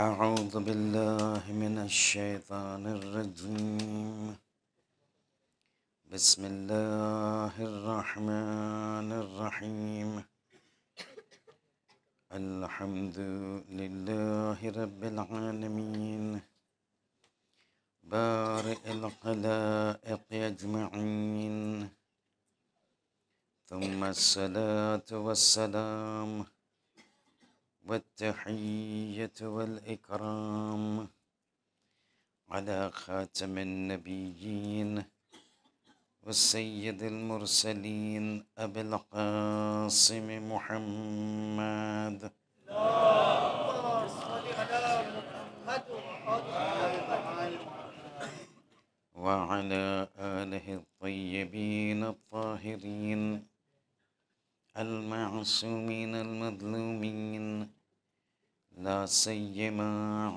أعوذ بالله من الشيطان الرجيم بسم الله الرحمن الرحيم الحمد لله رب العالمين بارئ الخلائق أجمعين ثم الصلاة والسلام والتحية والإكرام على خاتم النبيين والسيد المرسلين أبي القاسم محمد وعلى آله الطيبين الطاهرين المعصومين المظلومين لا سيما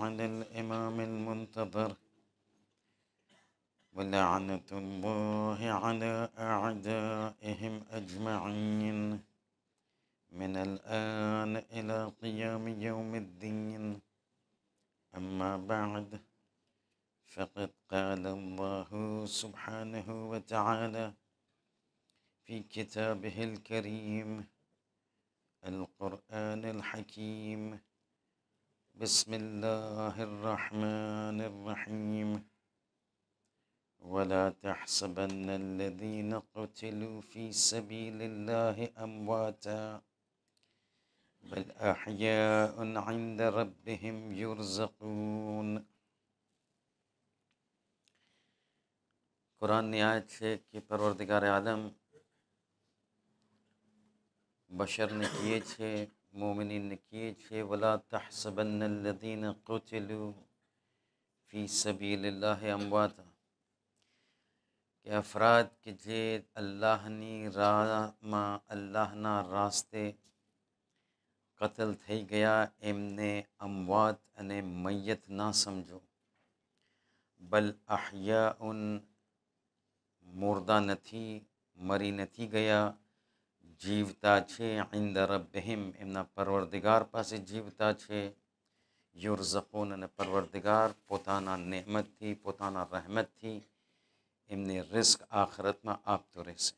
على الإمام المنتظر ولعنة الله على أعدائهم أجمعين من الآن إلى قيام يوم الدين أما بعد فقد قال الله سبحانه وتعالى في كتابه الكريم القرآن الحكيم بسم الله الرحمن الرحيم ولا تحسبن الذين قتلوا في سبيل الله أمواتا بل أحياء عند ربهم يرزقون قرآن نهایت سے کہ پروردگار عالم بشر نے نے کیے کیے مومنین الَّذِينَ قُتِلُوا فِي فی اللَّهِ اللہ کہ افراد کے جے اللہ نی اللہ نا راستے قتل گیا امن اموات این میت نہ سمجھو بل اہ موردہ نہیں مری نہیں گیا જીવતા છે આઇંદા બહેમ એમના પરવરદિગાર પાસે જીવતા છે યુરઝકૂન અને પરવરદિગાર પોતાના નહેમતથી પોતાના રહેમતથી એમને રિસ્ક આખરતમાં આપતો રહેશે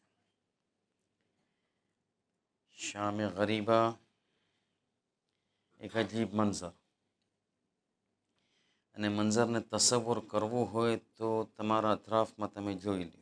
શામે ગરીબા એક અજીબ મંઝર અને મંઝરને તસવ્વુર કરવું હોય તો તમારા અતરાફમાં તમે જોઈ લો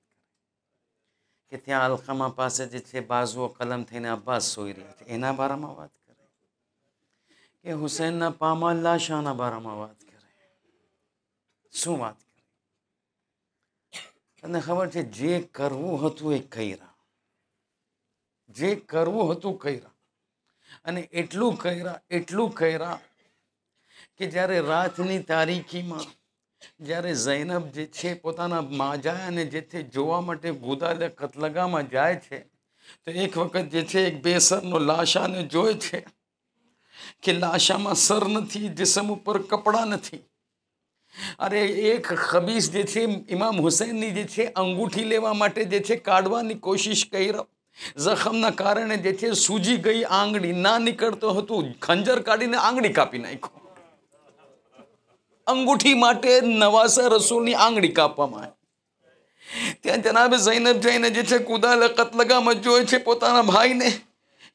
કે ત્યાં અલકામા પાસે જે છે બાજુઓ કલમ થઈને અબ્બાસ સોઈ રહ્યા છે એના બારામાં વાત કરે કે હુસૈનના પામાલ્લા શાહના બારામાં વાત કરે શું વાત કરે તમને ખબર છે જે કરવું હતું એ કૈરા જે કરવું હતું કર્યા અને એટલું કર્યા એટલું કર્યા કે જ્યારે રાતની તારીખીમાં જ્યારે જૈનબ જે છે પોતાના માજાને જે છે જોવા માટે ગુદાલે કતલગામાં જાય છે તો એક વખત જે છે એક બેસરનો લાશાને જોય છે કે લાશામાં સર નથી જિસમ ઉપર કપડાં નથી અરે એક ખબીસ જે છે ઇમામ હુસૈનની જે છે અંગૂઠી લેવા માટે જે છે કાઢવાની કોશિશ કરી રહ્યો જખમના કારણે જે છે સૂજી ગઈ આંગળી ના નીકળતો હતું ખંજર કાઢીને આંગળી કાપી નાખ્યો અંગૂઠી માટે નવાસા રસૂલની આંગળી કાપવામાં આવી ત્યાં જનાબે ઝૈનબ જઈને જે છે કુદાલ કતલગામાં જોઈ છે પોતાના ભાઈને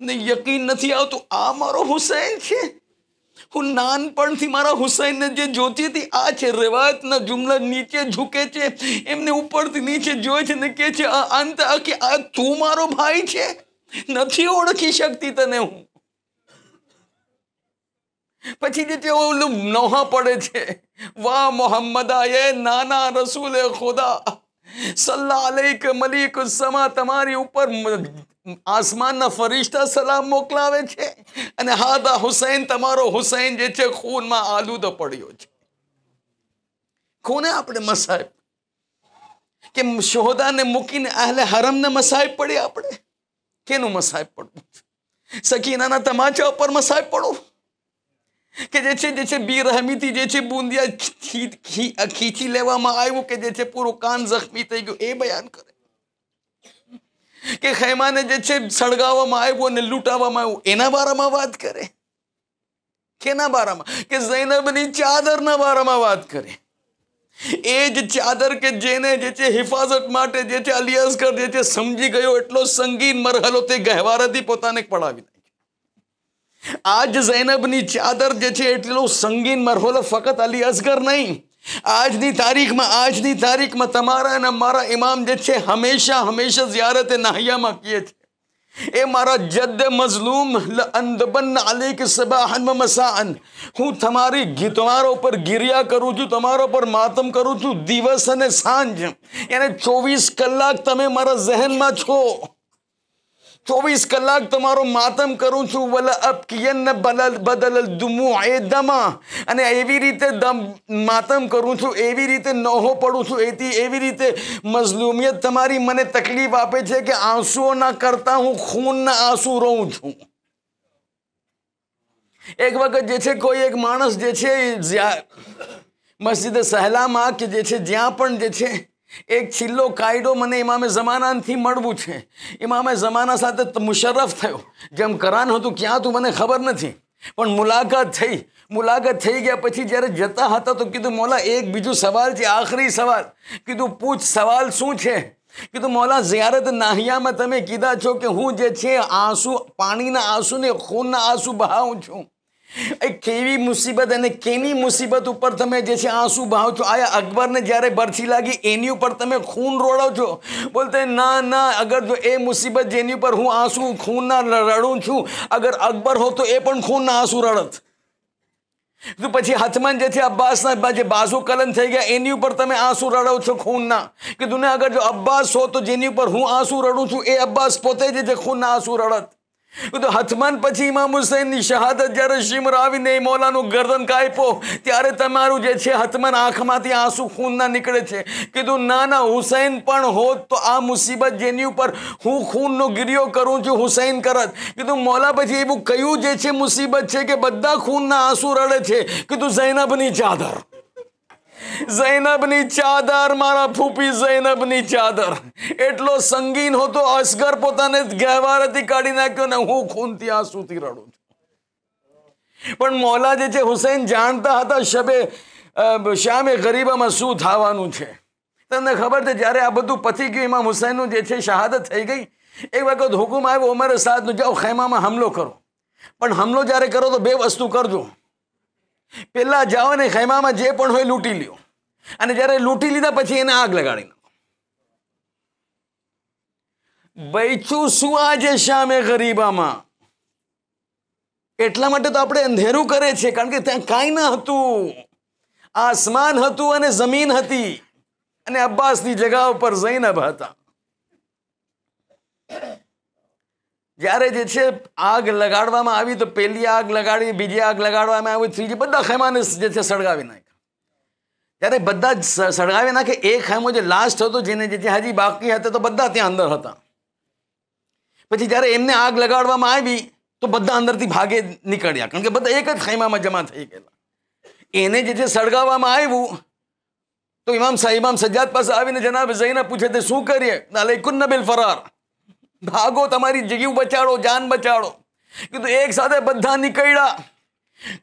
ને યકીન નથી આવતું આ મારો હુસૈન છે હું નાનપણથી મારા હુસૈનને જે જોતી હતી આ છે રેવાયતના જુમલા નીચે ઝૂકે છે એમને ઉપરથી નીચે જોવે છે ને કે છે આ અંત આ કે આ તું મારો ભાઈ છે નથી ઓળખી શકતી તને હું પછી જે તેઓ નોહા પડે છે વાહ મોહમ્મદા એ નાના રસૂલે ખુદા સલ્લા મલિક સમા તમારી ઉપર આસમાનના ફરિશ્તા સલામ મોકલાવે છે અને હાદા હુસૈન તમારો હુસૈન જે છે ખૂનમાં આલુદો પડ્યો છે કોને આપણે મસાહેબ કે શોહદાને મૂકીને અહલે હરમને મસાહેબ પડી આપણે કેનું મસાહેબ પડવું સકીનાના તમાચા ઉપર મસાહેબ પડવું કે જે છે જે છે બેરહમીથી જે છે બુંદિયા ખીચી લેવામાં આવ્યું કે જે છે પૂરું કાન જખમી થઈ ગયું એ બયાન કરે કે ખૈમાને જે છે સળગાવવામાં આવ્યું અને લૂંટાવવામાં આવ્યું એના બારામાં વાત કરે કેના બારામાં કે જૈનબની ચાદરના બારામાં વાત કરે એ જ ચાદર કે જેને જે છે હિફાજત માટે જે છે અલિયાસકર જે છે સમજી ગયો એટલો સંગીન મરહલો તે ગહેવારથી પોતાને પડાવી આજ ઝૈનબની ચાદર જે છે એટલો સંગીન મરહોલો ફકત અલી અસગર નહીં આજની તારીખમાં આજની તારીખમાં તમારા અને મારા ઇમામ જે છે હંમેશા હંમેશા ઝિયારત નાહિયામાં કીએ છે એ મારા જદ મઝલૂમ અંદબન અલી કે સબાહન મસાન હું તમારી તમારા ઉપર ગિરિયા કરું છું તમારા પર માતમ કરું છું દિવસ અને સાંજ એને ચોવીસ કલાક તમે મારા ઝહેનમાં છો ચોવીસ કલાક તમારો માતમ કરું છું વલ અપકિયન બદલ બદલ દુમુ એ દમા અને એવી રીતે દમ માતમ કરું છું એવી રીતે નહો પડું છું એથી એવી રીતે મઝલુમિયત તમારી મને તકલીફ આપે છે કે આંસુઓના કરતાં હું ખૂનના આંસુ રહું છું એક વખત જે છે કોઈ એક માણસ જે છે મસ્જિદ સહેલામાં કે જે છે જ્યાં પણ જે છે એક છેલ્લો કાયદો મને ઇમામે જમાનાથી મળવું છે ઇમામે જમાના સાથે મુશરફ થયો જેમ કરાન હતું ક્યાં તું મને ખબર નથી પણ મુલાકાત થઈ મુલાકાત થઈ ગયા પછી જ્યારે જતા હતા તો કીધું મોલા એક બીજું સવાલ છે આખરી સવાલ કીધું પૂછ સવાલ શું છે કીધું મોલા ઝિયારત નાહિયામાં તમે કીધા છો કે હું જે છે આંસુ પાણીના આંસુને ખૂનના આંસુ બહાવું છું કેવી મુસીબત અને કેની મુસીબત ઉપર તમે જે છે આંસુ ભાવ છો આ અકબરને જ્યારે બરછી લાગી એની ઉપર તમે ખૂન રોડો છો બોલતે ના ના અગર જો એ મુસીબત જેની ઉપર હું આંસુ ખૂનના રડું છું અગર અકબર હો તો એ પણ ખૂનના આંસુ રડત તો પછી હાથમાં જે છે અબ્બાસના જે બાજુ કલમ થઈ ગયા એની ઉપર તમે આંસુ રડો છો ખૂનના કીધું ને અગર જો અબ્બાસ હો તો જેની ઉપર હું આંસુ રડું છું એ અબ્બાસ પોતે જે ખૂનના આંસુ રડત તો હથમન પછી ઇમામ હુસૈનની શહાદત જ્યારે શિમર આવીને એ મોલાનું ગરદન કાપ્યો ત્યારે તમારું જે છે હથમન આંખમાંથી આંસુ ખૂનના નીકળે છે કીધું ના ના હુસૈન પણ હોત તો આ મુસીબત જેની ઉપર હું ખૂનનો ગિરિયો કરું છું હુસૈન કરત કીધું મોલા પછી એવું કયું જે છે મુસીબત છે કે બધા ખૂનના આંસુ રડે છે કીધું ઝૈનબની ચાદર જૈનબની ચાદર મારા ફૂપી જૈનબની ચાદર એટલો સંગીન હોતો અસગર પોતાને ગહેવારથી કાઢી નાખ્યો ને હું ખૂનથી આંસુથી રડું છું પણ મોલા જે છે હુસૈન જાણતા હતા શબે શ્યામે ગરીબામાં શું થવાનું છે તમને ખબર છે જ્યારે આ બધું પતી ગયું એમાં હુસૈનનું જે છે શહાદત થઈ ગઈ એક વખત હુકુમ આવ્યો ઉમર સાદનું જાઓ ખૈમામાં હમલો કરો પણ હમલો જ્યારે કરો તો બે વસ્તુ કરજો પહેલાં જાઓ અને ખેમામાં જે પણ હોય લૂંટી લ્યો અને જ્યારે લૂંટી લીધા પછી એને આગ લગાડી નાખો બૈચું શું આજે શામે ગરીબામાં એટલા માટે તો આપણે અંધેરું કરે છે કારણ કે ત્યાં કાંઈ ન હતું આસમાન હતું અને જમીન હતી અને અબ્બાસની જગા ઉપર જૈનબ હતા જ્યારે જે છે આગ લગાડવામાં આવી તો પહેલી આગ લગાડી બીજી આગ લગાડવામાં આવી ત્રીજી બધા ખેમાને જે છે સળગાવી નાખ્યા ત્યારે બધા જ સળગાવી નાખે એ ખેમો જે લાસ્ટ હતો જેને જે છે હજી બાકી હતા તો બધા ત્યાં અંદર હતા પછી જ્યારે એમને આગ લગાડવામાં આવી તો બધા અંદરથી ભાગે નીકળ્યા કારણ કે બધા એક જ ખાઈમામાં જમા થઈ ગયેલા એને જે છે સળગાવવામાં આવ્યું તો ઇમામ સાહેબ ઇમામ સજ્જાદ પાસે આવીને જનાબ જઈને પૂછે તે શું કરીએ ના લઈ કુન્ન બિલ ફરાર ભાગો તમારી જીવ બચાડો જાન બચાડો કીધું એક સાથે બધા નીકળ્યા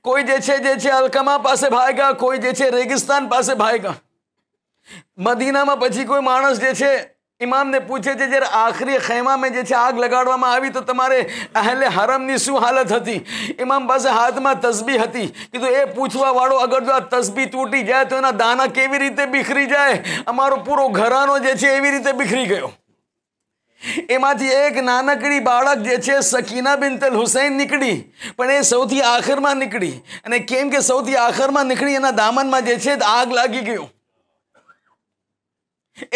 કોઈ જે છે જે છે અલકામા પાસે ભાગ્યા કોઈ જે છે રેગિસ્તાન પાસે ભાગ્યા મદીનામાં પછી કોઈ માણસ જે છે ઇમામને પૂછે છે જ્યારે આખરી ખૈમામાં જે છે આગ લગાડવામાં આવી તો તમારે અહેલે હરમની શું હાલત હતી ઇમામ પાસે હાથમાં તસબી હતી કીધું એ પૂછવા વાળો અગર જો આ તસબી તૂટી જાય તો એના દાના કેવી રીતે બિખરી જાય અમારો પૂરો ઘરાનો જે છે એવી રીતે બિખરી ગયો એમાંથી એક નાનકડી બાળક જે છે સકીના બિનતલ હુસૈન નીકળી પણ એ સૌથી આખરમાં નીકળી અને કેમ કે સૌથી આખરમાં નીકળી એના દામનમાં જે છે આગ લાગી ગયું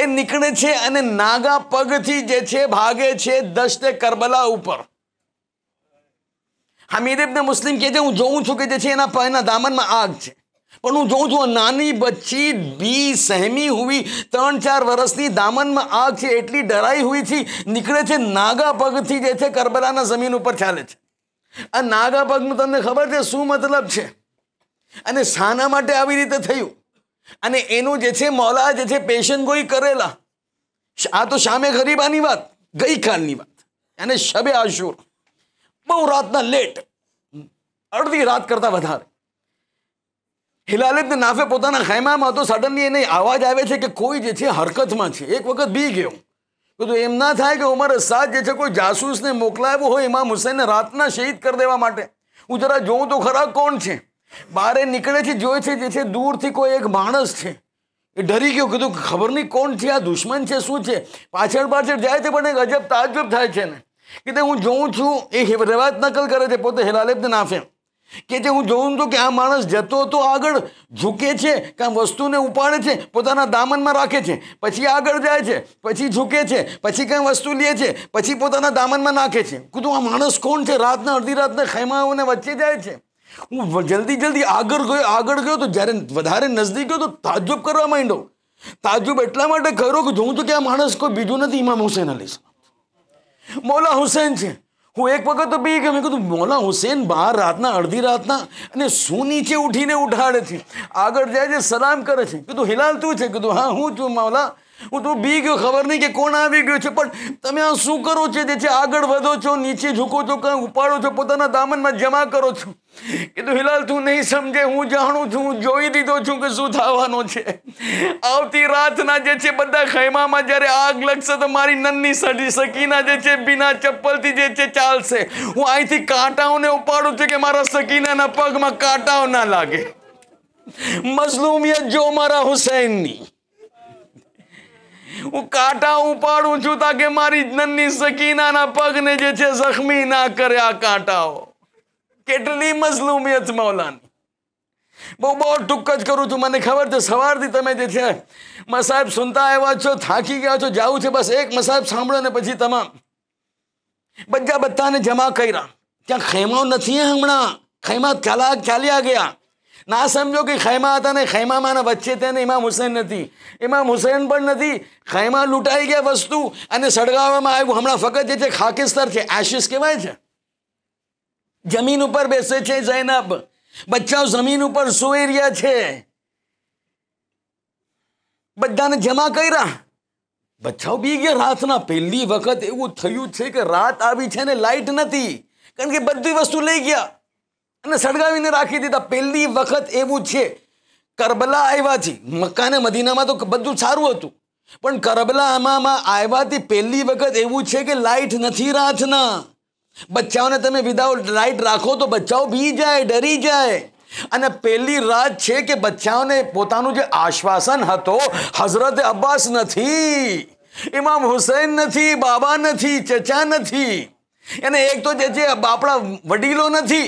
એ નીકળે છે અને નાગા પગથી જે છે ભાગે છે દસ્તે કરબલા ઉપર હમીદ ઇબને મુસ્લિમ કહે છે હું જોઉં છું કે જે છે એના એના દામનમાં આગ છે પણ હું જોઉં છું નાની બચ્ચી બી સહેમી હોવી ત્રણ ચાર વર્ષની દામનમાં આગ છે એટલી ડરાઈ હોઈ છે નીકળે છે નાગા પગથી જે છે કરબલાના જમીન ઉપર ચાલે છે આ નાગા પગનું તમને ખબર છે શું મતલબ છે અને શાના માટે આવી રીતે થયું અને એનું જે છે મોલા જે છે પેશન ગોઈ કરેલા આ તો સામે ગરીબાની વાત ગઈકાલની વાત અને શબે આશુર બહુ રાતના લેટ અડધી રાત કરતાં વધારે હિલાલ નાફે પોતાના ખૈમામાં હતો સડનલી એને અવાજ આવે છે કે કોઈ જે છે હરકતમાં છે એક વખત બી ગયો બધું એમ ના થાય કે ઉમર સાદ જે છે કોઈ જાસૂસને મોકલાવ્યો હોય એમાં હુસૈનને રાતના શહીદ કરી દેવા માટે હું જરા જોઉં તો ખરા કોણ છે બારે નીકળે છે જોયે છે જે છે દૂરથી કોઈ એક માણસ છે એ ડરી ગયો કીધું ખબર નહીં કોણ છે આ દુશ્મન છે શું છે પાછળ પાછળ જાય છે પણ એક અજબ તાજબ થાય છે ને કીધે હું જોઉં છું એ રવાજ નકલ કરે છે પોતે હિલાલ નાફે કે જે હું જોઉં છું કે આ માણસ જતો તો આગળ ઝૂકે છે કે આ વસ્તુને ઉપાડે છે પોતાના દામનમાં રાખે છે પછી આગળ જાય છે પછી ઝૂકે છે પછી કંઈ વસ્તુ લે છે પછી પોતાના દામનમાં નાખે છે કીધું આ માણસ કોણ છે રાતના અડધી રાતના ખેમાઓને વચ્ચે જાય છે હું જલ્દી જલ્દી આગળ ગયો આગળ ગયો તો જ્યારે વધારે નજદીક ગયો તો તાજુબ કરવા માંડ્યો તાજુબ એટલા માટે કર્યો કે જોઉં તો કે આ માણસ કોઈ બીજું નથી ઇમામ હુસેન અલી મોલા હુસેન છે હું એક વખત તો પી ગયો મેં કીધું મોલા હુસેન બહાર રાતના અડધી રાતના અને શું નીચે ઉઠીને ઉઠાડે છે આગળ જાય છે સલામ કરે છે કીધું હિલાલ તું છે કીધું હા હું છું મોલા હું તો બી ગયો ખબર નહીં કે કોણ આવી ગયું છે પણ તમે આ શું કરો છો જે છે આગળ વધો છો નીચે ઝૂકો છો કંઈ ઉપાડો છો પોતાના દામનમાં જમા કરો છો કીધું હિલાલ તું નહીં સમજે હું જાણું છું હું જોઈ દીધો છું કે શું થવાનું છે આવતી રાતના જે છે બધા ખૈમામાં જ્યારે આગ લગશે તો મારી નન્ની સડી સકીના જે છે બિના ચપ્પલથી જે છે ચાલશે હું અહીંથી કાંટાઓને ઉપાડું છું કે મારા સકીનાના પગમાં કાંટાઓ ના લાગે મઝલૂમિયત જો મારા હુસૈનની હું કાંટા ઉપાડું છું તાકે મારી નન્ની સકીનાના પગને જે છે જખમી ના કરે આ કાંટાઓ કેટલી મઝલુમિયત મૌલાની બહુ બહુ ટૂંક જ કરું છું મને ખબર છે સવારથી તમે જે છે મસાહેબ સુનતા આવ્યા છો થાકી ગયા છો જાવું છે બસ એક મસાહેબ સાંભળો ને પછી તમામ બધા બધાને જમા કર્યા ત્યાં ખેમો નથી હમણાં ખેમા ચાલા ચાલ્યા ગયા ના સમજો કે ખૈમા હતા ને ખૈમામાંના વચ્ચે તેને ઇમામ હુસૈન નથી ઇમામ હુસૈન પણ નથી ખૈમા લૂંટાઈ ગયા વસ્તુ અને સળગાવવામાં આવ્યું હમણાં ફક્ત જે છે ખાકિસ્તાર છે આશિષ કહેવાય છે જમીન ઉપર બેસે છે જૈનબ બચ્ચાઓ જમીન ઉપર સોઈ રહ્યા છે બધાને જમા કર્યા બચ્ચાઓ બી ગયા રાતના પહેલી વખત એવું થયું છે કે રાત આવી છે ને લાઇટ નથી કારણ કે બધી વસ્તુ લઈ ગયા અને સળગાવીને રાખી દીધા પહેલી વખત એવું છે કરબલા આવ્યાથી મકાને મદીનામાં તો બધું સારું હતું પણ કરબલામાં આવ્યાથી પહેલી વખત એવું છે કે લાઇટ નથી રાતના બચ્ચાઓને તમે વિદાઉટ લાઇટ રાખો તો બચ્ચાઓ બી જાય ડરી જાય અને પહેલી રાત છે કે બચ્ચાઓને પોતાનું જે આશ્વાસન હતો હઝરત અબ્બાસ નથી ઇમામ હુસૈન નથી બાબા નથી ચચા નથી અને એક તો જે છે આપણા વડીલો નથી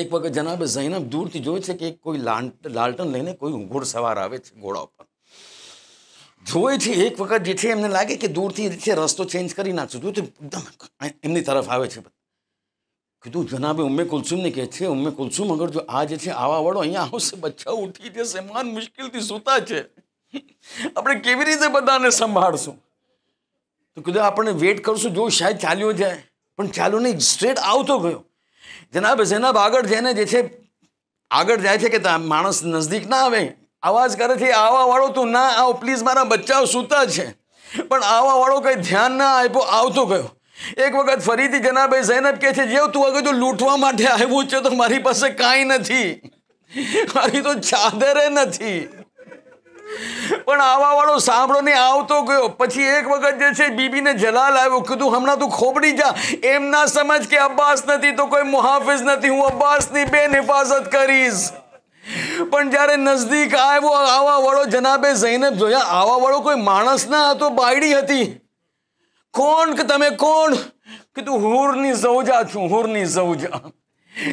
એક વખત જનાબે ઝૈનબ દૂરથી જોઈ છે કે કોઈ લાલટન લઈને કોઈ ઘોડ સવાર આવે છે ઘોડા ઉપર જોઈ છે એક વખત જે છે એમને લાગે કે દૂરથી છે રસ્તો ચેન્જ કરી નાખશું જોયું તો એકદમ એમની તરફ આવે છે કીધું જનાબે ઉમ્મે કુલસુમને કહે છે ઉમ્મે કુલસુમ અગર જો આ જે છે આવા વળો અહીંયા આવશે બચ્ચા ઉઠી જશે માન મુશ્કેલથી સૂતા છે આપણે કેવી રીતે બધાને સંભાળશું તો કીધું આપણે વેટ કરશું જો શાયદ ચાલ્યો જાય પણ ચાલ્યો નહીં સ્ટ્રેટ આવતો ગયો જનાબ ઝેનબ આગળ જઈને જે છે આગળ જાય છે કે માણસ નજદીક ના આવે આવાજ કરે છે આવાવાળો તું ના આવ પ્લીઝ મારા બચ્ચાઓ સૂતા છે પણ આવાવાળો કંઈ ધ્યાન ના આપ્યો આવતો ગયો એક વખત ફરીથી જનાબે ઝૈનબ કહે છે જેવ તું આગળ તો લૂંટવા માટે આવ્યું છે તો મારી પાસે કાંઈ નથી મારી તો ચાદરે નથી પણ આવા વાળો સાંભળો ને આવતો ગયો પછી એક વખત જે છે બીબીને જલાલ આવ્યો કીધું હમણાં તું ખોપડી જા એમ ના સમજ કે અબ્બાસ નથી તો કોઈ મુહાફિઝ નથી હું અબ્બાસની બેન હિફાજત કરીશ પણ જ્યારે નજદીક આવ્યો આવા વાળો જનાબે જઈને જોયા આવા વાળો કોઈ માણસ ના હતો બાયડી હતી કોણ કે તમે કોણ કીધું હુરની સૌજા છું હુરની સૌજા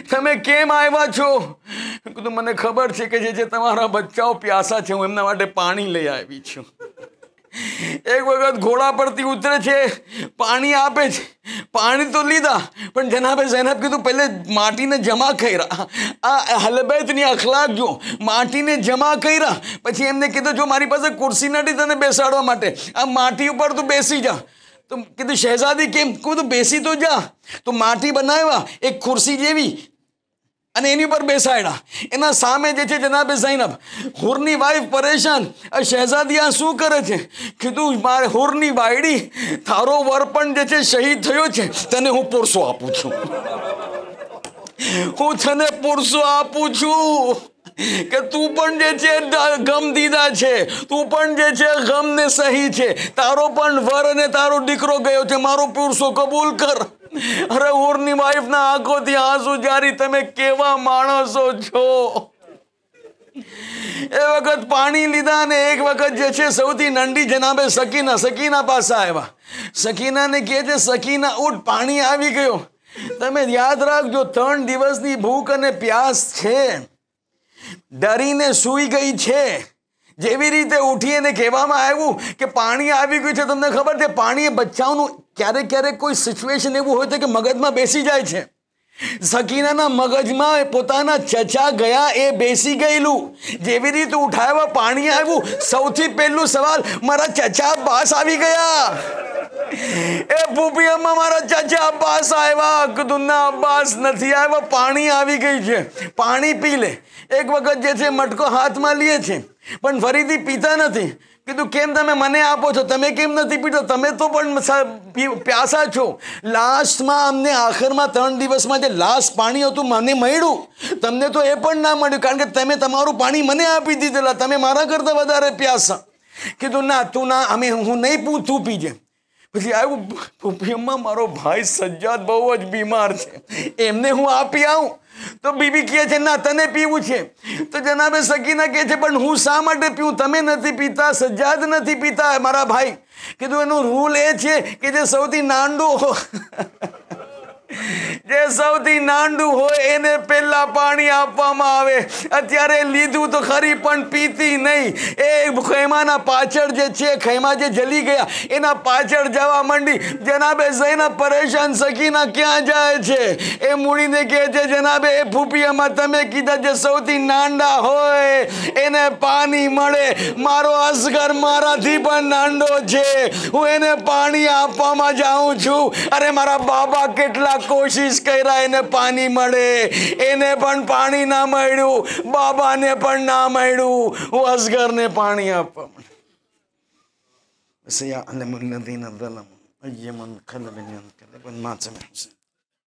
તમે કેમ આવ્યા છો મને ખબર છે કે જે તમારા બચ્ચાઓ પ્યાસા છે હું એમના માટે પાણી લઈ આવી છું એક વખત ઘોડા પરથી ઉતરે છે પાણી આપે છે પાણી તો લીધા પણ જનાબે જૈનબ કીધું પહેલે માટીને જમા કર્યા આ હલબેતની અખલાક જો માટીને જમા કર્યા પછી એમને કીધું જો મારી પાસે કુર્સી નથી તને બેસાડવા માટે આ માટી ઉપર તું બેસી જા તો કીધું શહેજાદી કેમ કીધું બેસી તો જા તો માટી બનાવ્યા એક ખુરશી જેવી અને એની પર બેસાડ્યા એના સામે જે છે જનાબે ઝૈનબ હુરની વાઈફ પરેશાન આ શહેજાદી આ શું કરે છે કીધું મારે હુરની વાયડી થારો વર પણ જે છે શહીદ થયો છે તને હું પુરસો આપું છું હું તને પુરસો આપું છું કે તું પણ જે છે ગમ દીધા છે તું પણ જે છે ગમ ને સહી છે તારો પણ વર અને તારો દીકરો ગયો છે મારો પુરુષો કબૂલ કર અરે ઓરની વાઈફના થી આંસુ જારી તમે કેવા માણસો છો એ વખત પાણી લીધા ને એક વખત જે છે સૌથી નંડી જનાબે સકીના સકીના પાસા આવ્યા સકીનાને કે છે સકીના ઉઠ પાણી આવી ગયું તમે યાદ રાખજો ત્રણ દિવસની ભૂખ અને પ્યાસ છે ડરીને સૂઈ ગઈ છે જેવી રીતે ઉઠી એને કહેવામાં આવ્યું કે પાણી આવી ગયું છે તમને ખબર છે પાણી બચ્ચાઓનું ક્યારેક ક્યારેક કોઈ સિચ્યુએશન એવું હોય તો કે મગજમાં બેસી જાય છે સકીનાના મગજમાં પોતાના ચચા ગયા એ બેસી ગયેલું જેવી રીતે ઉઠાવ્યા પાણી આવ્યું સૌથી પહેલું સવાલ મારા ચચા પાસ આવી ગયા એ ભૂપિયામાં મારા ચાચા અબ્બાસ આવ્યા અકદુલ્લા અબ્બાસ નથી આવ્યા પાણી આવી ગઈ છે પાણી પી લે એક વખત જે છે મટકો હાથમાં લીએ છે પણ ફરીથી પીતા નથી કીધું કેમ તમે મને આપો છો તમે કેમ નથી પીતો તમે તો પણ પ્યાસા છો લાસ્ટમાં અમને આખરમાં ત્રણ દિવસમાં જે લાસ્ટ પાણી હતું મને મળ્યું તમને તો એ પણ ના મળ્યું કારણ કે તમે તમારું પાણી મને આપી દીધેલા તમે મારા કરતાં વધારે પ્યાસા કીધું ના તું ના અમે હું નહીં પૂ તું પીજે પછી આવ્યું પીએમમાં મારો ભાઈ સજ્જાદ બહુ જ બીમાર છે એમને હું આપી આવું તો બીબી કહે છે ના તને પીવું છે તો જનાબે સકીના કહે છે પણ હું શા માટે પીવું તમે નથી પીતા સજ્જાદ નથી પીતા મારા ભાઈ કીધું એનો રૂલ એ છે કે જે સૌથી નાંડો જે સૌથી નાંડું હોય એને પહેલા પાણી આપવામાં આવે અત્યારે લીધું તો ખરી પણ પીતી નહીં એ ખૈમાના પાછળ જે છે ખૈમા જે જલી ગયા એના પાછળ જવા માંડી જનાબે ઝૈનબ પરેશાન સકીના ક્યાં જાય છે એ મૂળીને કહે છે જનાબે એ ફૂપિયામાં તમે કીધા જે સૌથી નાંડા હોય એને પાણી મળે મારો અસગર મારાથી પણ નાંડો છે હું એને પાણી આપવામાં જાઉં છું અરે મારા બાબા કેટલા કેટલા કોશિશ કર્યા એને પાણી મળે એને પણ પાણી ના મળ્યું બાબાને પણ ના મળ્યું હું અસગરને પાણી આપવા سيعلم الذين ظلموا أي منقلب